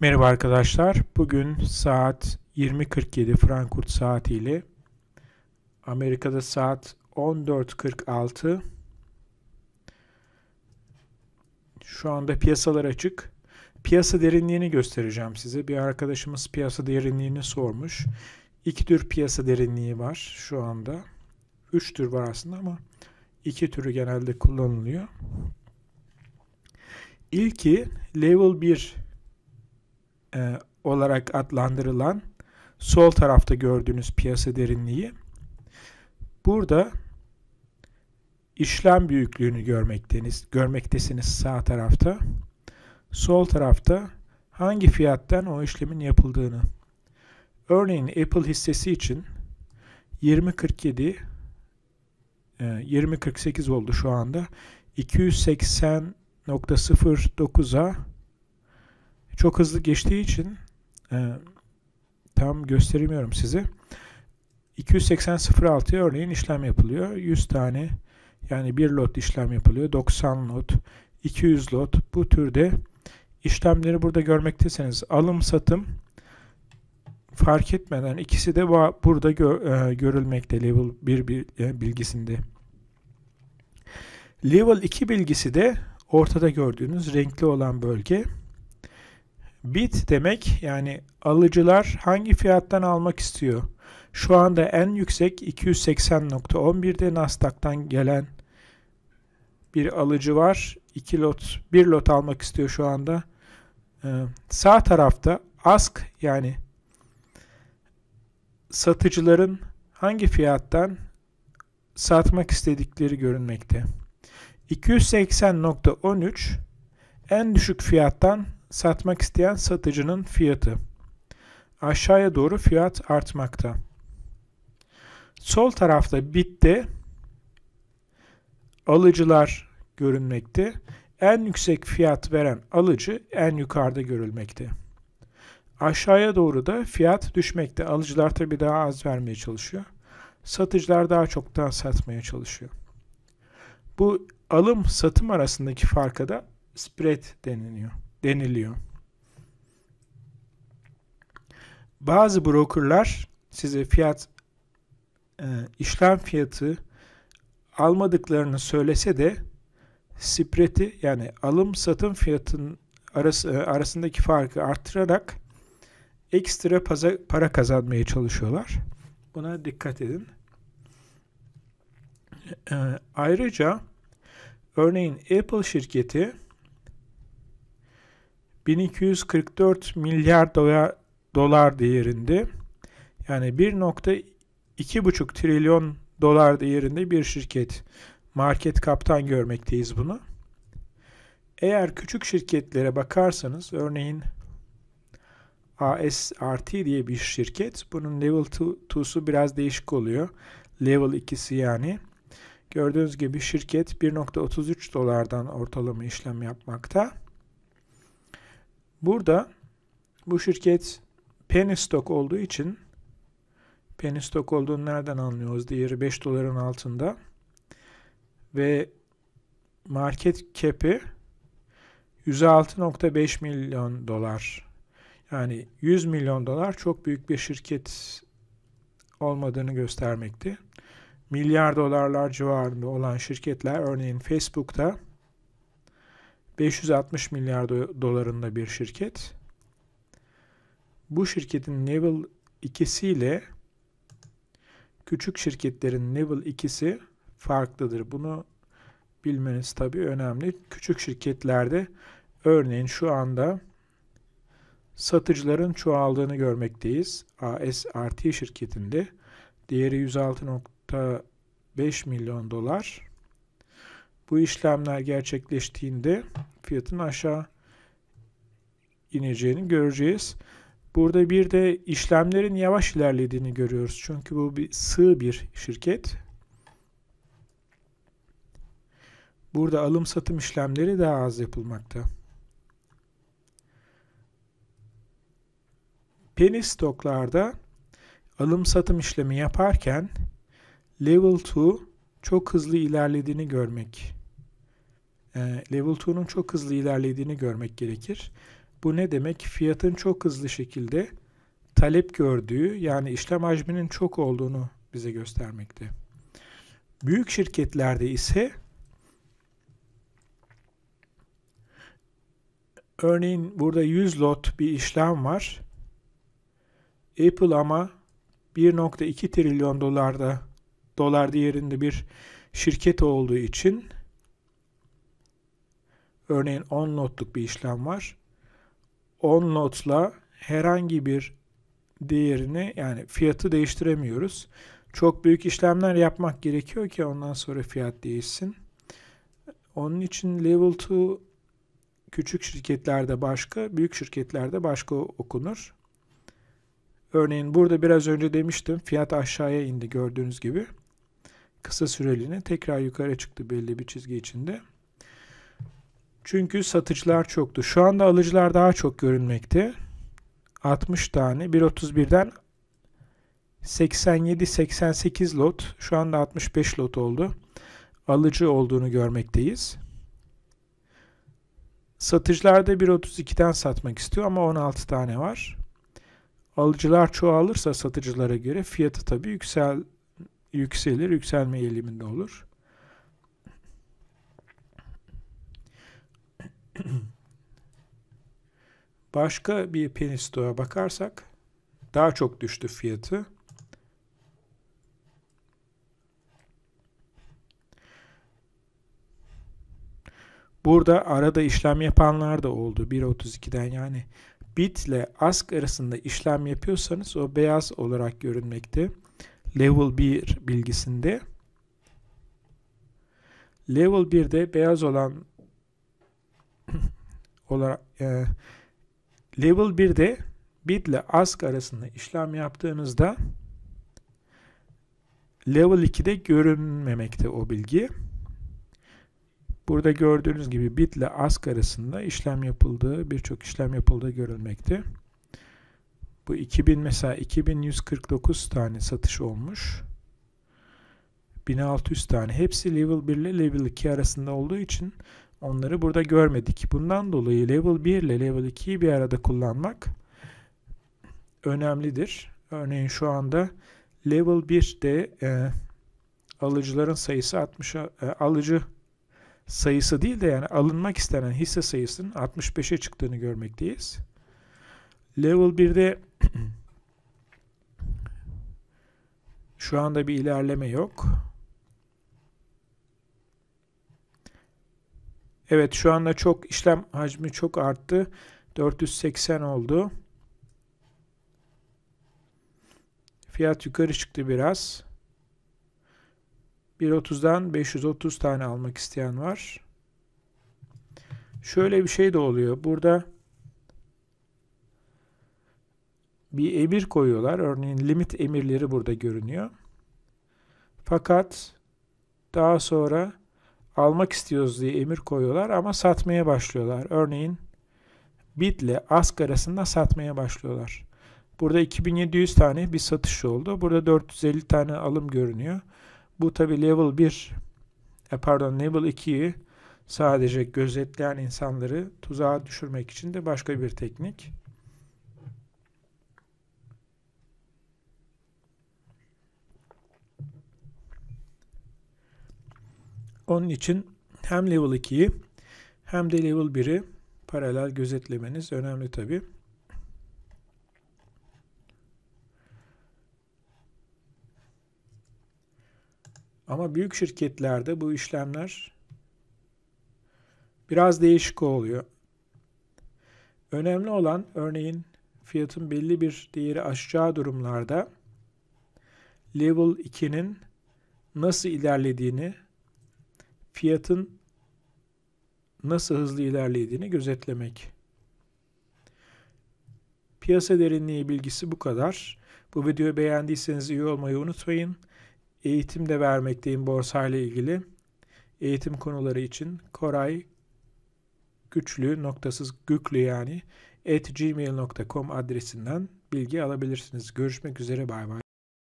Merhaba arkadaşlar. Bugün saat 20.47 Frankfurt saatiyle Amerika'da saat 14.46 şu anda piyasalar açık. Piyasa derinliğini göstereceğim size. Bir arkadaşımız piyasa derinliğini sormuş. İki tür piyasa derinliği var şu anda. Üç tür var aslında ama iki türü genelde kullanılıyor. İlki level 1 e, olarak adlandırılan sol tarafta gördüğünüz piyasa derinliği burada işlem büyüklüğünü görmekteniz, görmektesiniz sağ tarafta. Sol tarafta hangi fiyattan o işlemin yapıldığını. Örneğin Apple hissesi için 20.47 20.48 e, oldu şu anda. 280.09'a çok hızlı geçtiği için e, tam gösteremiyorum size. 280.06 örneğin işlem yapılıyor. 100 tane yani bir lot işlem yapılıyor. 90 lot, 200 lot bu türde işlemleri burada görmektesiniz. Alım satım fark etmeden ikisi de burada gö e, görülmekte level 1 e, bilgisinde. Level 2 bilgisi de ortada gördüğünüz renkli olan bölge. Bit demek yani alıcılar hangi fiyattan almak istiyor? Şu anda en yüksek 280.11'de Nasdaq'tan gelen bir alıcı var. 2 lot, 1 lot almak istiyor şu anda. Ee, sağ tarafta ask yani satıcıların hangi fiyattan satmak istedikleri görünmekte. 280.13 en düşük fiyattan satmak isteyen satıcının fiyatı. Aşağıya doğru fiyat artmakta. Sol tarafta bitti. alıcılar görünmekte. En yüksek fiyat veren alıcı en yukarıda görülmekte. Aşağıya doğru da fiyat düşmekte. Alıcılar tabii daha az vermeye çalışıyor. Satıcılar daha çok daha satmaya çalışıyor. Bu alım satım arasındaki farka da spread deniliyor deniliyor. Bazı brokerlar size fiyat e, işlem fiyatı almadıklarını söylese de spreti yani alım satım fiyatın arası, e, arasındaki farkı arttırarak ekstra para kazanmaya çalışıyorlar. Buna dikkat edin. E, ayrıca örneğin Apple şirketi 1244 milyar dolar, dolar değerinde yani 1.2,5 trilyon dolar değerinde bir şirket. Market kaptan görmekteyiz bunu. Eğer küçük şirketlere bakarsanız örneğin ASRT diye bir şirket. Bunun level 2'su biraz değişik oluyor. Level 2'si yani. Gördüğünüz gibi şirket 1.33 dolardan ortalama işlem yapmakta. Burada bu şirket penny stock olduğu için penny stock olduğunu nereden anlıyoruz? Değeri 5 doların altında ve market cap'i 106.5 milyon dolar. Yani 100 milyon dolar çok büyük bir şirket olmadığını göstermekti Milyar dolarlar civarında olan şirketler örneğin Facebook'ta 560 milyar dolarında bir şirket. Bu şirketin Level 2'si ile küçük şirketlerin Level 2'si farklıdır. Bunu bilmeniz tabii önemli. Küçük şirketlerde örneğin şu anda satıcıların çoğaldığını görmekteyiz. ASRT şirketinde değeri 106.5 milyon dolar. Bu işlemler gerçekleştiğinde fiyatın aşağı ineceğini göreceğiz. Burada bir de işlemlerin yavaş ilerlediğini görüyoruz. Çünkü bu bir sığ bir şirket. Burada alım satım işlemleri daha az yapılmakta. Penny stoklarda alım satım işlemi yaparken level 2 çok hızlı ilerlediğini görmek, e, level 2'nun çok hızlı ilerlediğini görmek gerekir. Bu ne demek? Fiyatın çok hızlı şekilde talep gördüğü yani işlem hacminin çok olduğunu bize göstermekte. Büyük şirketlerde ise örneğin burada 100 lot bir işlem var. Apple ama 1.2 trilyon dolarda dolar değerinde bir şirket olduğu için örneğin 10 notluk bir işlem var. 10 notla herhangi bir değerini yani fiyatı değiştiremiyoruz. Çok büyük işlemler yapmak gerekiyor ki ondan sonra fiyat değişsin. Onun için level 2 küçük şirketlerde başka, büyük şirketlerde başka okunur. Örneğin burada biraz önce demiştim fiyat aşağıya indi gördüğünüz gibi kısa süreliğine tekrar yukarı çıktı belli bir çizgi içinde. Çünkü satıcılar çoktu. Şu anda alıcılar daha çok görünmekte. 60 tane 1.31'den 87-88 lot şu anda 65 lot oldu. Alıcı olduğunu görmekteyiz. Satıcılar da 1.32'den satmak istiyor ama 16 tane var. Alıcılar çoğalırsa satıcılara göre fiyatı tabii yüksel, yükselir, yükselme eğiliminde olur. Başka bir penistoğa bakarsak daha çok düştü fiyatı. Burada arada işlem yapanlar da oldu 1.32'den yani bit ile ask arasında işlem yapıyorsanız o beyaz olarak görünmekte level 1 bilgisinde level 1'de beyaz olan olarak e, level 1'de bid ile ask arasında işlem yaptığınızda level 2'de görünmemekte o bilgi. Burada gördüğünüz gibi bit ile ask arasında işlem yapıldığı, birçok işlem yapıldığı görülmekte. Bu 2000 mesela 2149 tane satış olmuş. 1600 tane. Hepsi level 1 ile level 2 arasında olduğu için onları burada görmedik. Bundan dolayı level 1 ile level 2'yi bir arada kullanmak önemlidir. Örneğin şu anda level 1'de e, alıcıların sayısı 60 e, alıcı sayısı değil de yani alınmak istenen hisse sayısının 65'e çıktığını görmekteyiz. Level 1'de şu anda bir ilerleme yok. Evet şu anda çok işlem hacmi çok arttı. 480 oldu. Fiyat yukarı çıktı biraz. 1.30'dan 530 tane almak isteyen var. Şöyle bir şey de oluyor. Burada bir emir koyuyorlar. Örneğin limit emirleri burada görünüyor. Fakat daha sonra almak istiyoruz diye emir koyuyorlar ama satmaya başlıyorlar. Örneğin bit ile ask arasında satmaya başlıyorlar. Burada 2700 tane bir satış oldu. Burada 450 tane alım görünüyor. Bu tabi level 1 e, pardon level 2'yi sadece gözetleyen insanları tuzağa düşürmek için de başka bir teknik. Onun için hem level 2'yi hem de level 1'i paralel gözetlemeniz önemli tabi. Ama büyük şirketlerde bu işlemler biraz değişik oluyor. Önemli olan örneğin fiyatın belli bir değeri aşacağı durumlarda level 2'nin nasıl ilerlediğini fiyatın nasıl hızlı ilerlediğini gözetlemek. Piyasa derinliği bilgisi bu kadar. Bu videoyu beğendiyseniz iyi olmayı unutmayın. Eğitim de vermekteyim borsayla ilgili. Eğitim konuları için Koray Güçlü noktasız güklü yani at gmail.com adresinden bilgi alabilirsiniz. Görüşmek üzere bay bay.